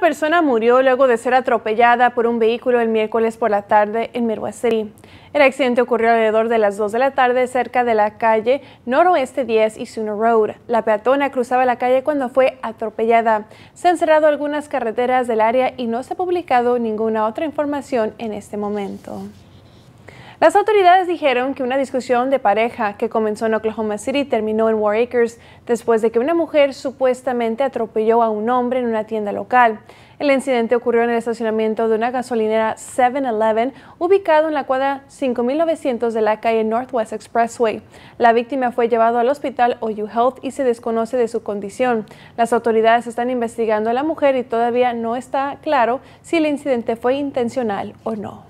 persona murió luego de ser atropellada por un vehículo el miércoles por la tarde en Miruacerí. El accidente ocurrió alrededor de las 2 de la tarde cerca de la calle Noroeste 10 y Sooner Road. La peatona cruzaba la calle cuando fue atropellada. Se han cerrado algunas carreteras del área y no se ha publicado ninguna otra información en este momento. Las autoridades dijeron que una discusión de pareja que comenzó en Oklahoma City terminó en War Acres después de que una mujer supuestamente atropelló a un hombre en una tienda local. El incidente ocurrió en el estacionamiento de una gasolinera 7-Eleven ubicado en la cuadra 5900 de la calle Northwest Expressway. La víctima fue llevada al hospital OU Health y se desconoce de su condición. Las autoridades están investigando a la mujer y todavía no está claro si el incidente fue intencional o no.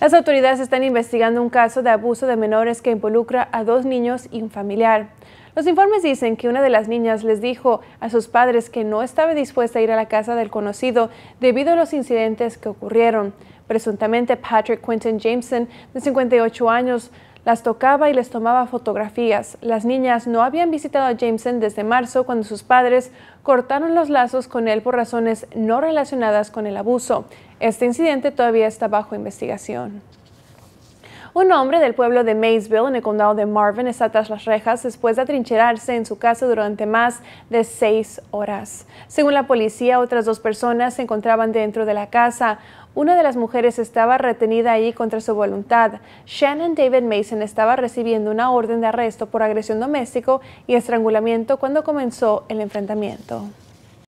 Las autoridades están investigando un caso de abuso de menores que involucra a dos niños y un familiar. Los informes dicen que una de las niñas les dijo a sus padres que no estaba dispuesta a ir a la casa del conocido debido a los incidentes que ocurrieron. Presuntamente, Patrick Quentin Jameson, de 58 años, las tocaba y les tomaba fotografías. Las niñas no habían visitado a Jameson desde marzo cuando sus padres cortaron los lazos con él por razones no relacionadas con el abuso. Este incidente todavía está bajo investigación. Un hombre del pueblo de Maysville, en el condado de Marvin, está tras las rejas después de atrincherarse en su casa durante más de seis horas. Según la policía, otras dos personas se encontraban dentro de la casa. Una de las mujeres estaba retenida ahí contra su voluntad. Shannon David Mason estaba recibiendo una orden de arresto por agresión doméstica y estrangulamiento cuando comenzó el enfrentamiento.